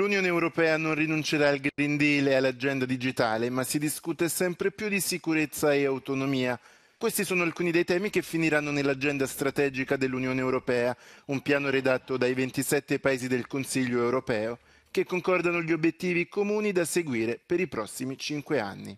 L'Unione Europea non rinuncerà al Green Deal e all'agenda digitale, ma si discute sempre più di sicurezza e autonomia. Questi sono alcuni dei temi che finiranno nell'agenda strategica dell'Unione Europea, un piano redatto dai 27 Paesi del Consiglio Europeo, che concordano gli obiettivi comuni da seguire per i prossimi cinque anni.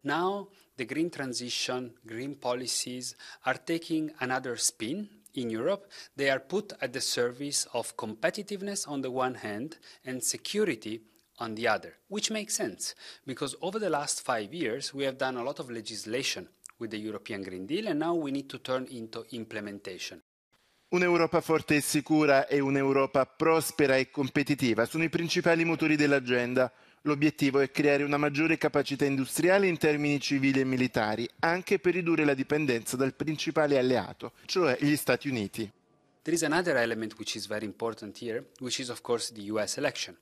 Now the green transition, green policies are taking another spin in Europe, they are put at the service of competitiveness on the one hand and security on the other, which makes sense because over the last five years we have done a lot of legislation with the European Green Deal and now we need to turn into implementation. Un'Europa forte e sicura e un'Europa prospera e competitiva sono i principali motori dell'agenda. L'obiettivo è creare una maggiore capacità industriale in termini civili e militari, anche per ridurre la dipendenza dal principale alleato, cioè gli Stati Uniti. There is another element which is very important here, which is, of course, the US election.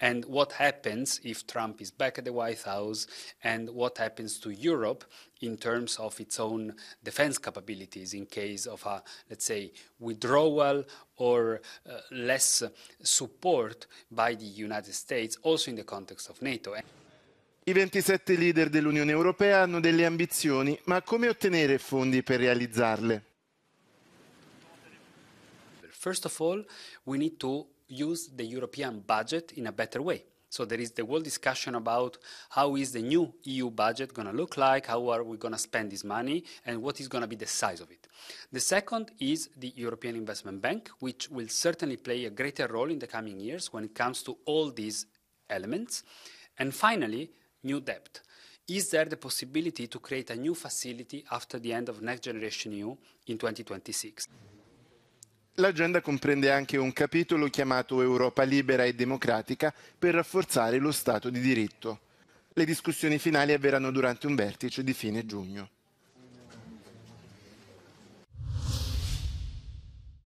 And what happens if Trump is back at the White House, and what happens to Europe in terms of its own defense capabilities in case of a, let's say, withdrawal or uh, less support by the United States, also in the context of NATO. I 27 leader dell'Unione Europea hanno delle ambizioni, ma come ottenere fondi per realizzarle? First of all, we need to use the European budget in a better way. So there is the whole discussion about how is the new EU budget going to look like, how are we going to spend this money, and what is going to be the size of it. The second is the European Investment Bank, which will certainly play a greater role in the coming years when it comes to all these elements. And finally, new debt. Is there the possibility to create a new facility after the end of Next Generation EU in 2026? L'agenda comprende anche un capitolo chiamato Europa libera e democratica per rafforzare lo Stato di diritto. Le discussioni finali avverranno durante un vertice di fine giugno.